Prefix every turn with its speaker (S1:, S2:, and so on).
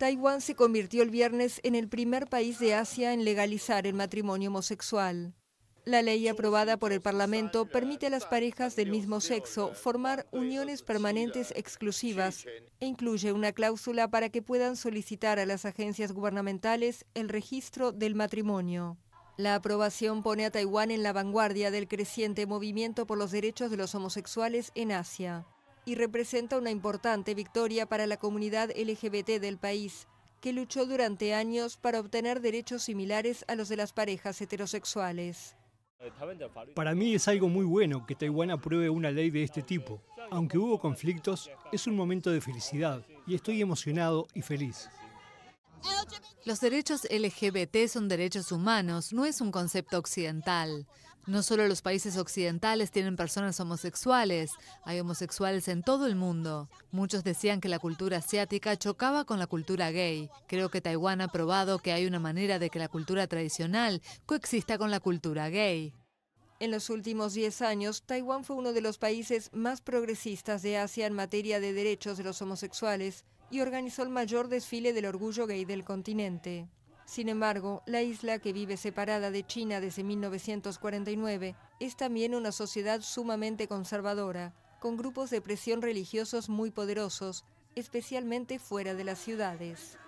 S1: Taiwán se convirtió el viernes en el primer país de Asia en legalizar el matrimonio homosexual. La ley aprobada por el Parlamento permite a las parejas del mismo sexo formar uniones permanentes exclusivas e incluye una cláusula para que puedan solicitar a las agencias gubernamentales el registro del matrimonio. La aprobación pone a Taiwán en la vanguardia del creciente movimiento por los derechos de los homosexuales en Asia y representa una importante victoria para la comunidad LGBT del país, que luchó durante años para obtener derechos similares a los de las parejas heterosexuales.
S2: Para mí es algo muy bueno que Taiwán apruebe una ley de este tipo. Aunque hubo conflictos, es un momento de felicidad y estoy emocionado y feliz.
S3: Los derechos LGBT son derechos humanos, no es un concepto occidental. No solo los países occidentales tienen personas homosexuales, hay homosexuales en todo el mundo. Muchos decían que la cultura asiática chocaba con la cultura gay. Creo que Taiwán ha probado que hay una manera de que la cultura tradicional coexista con la cultura gay.
S1: En los últimos 10 años, Taiwán fue uno de los países más progresistas de Asia en materia de derechos de los homosexuales y organizó el mayor desfile del orgullo gay del continente. Sin embargo, la isla, que vive separada de China desde 1949, es también una sociedad sumamente conservadora, con grupos de presión religiosos muy poderosos, especialmente fuera de las ciudades.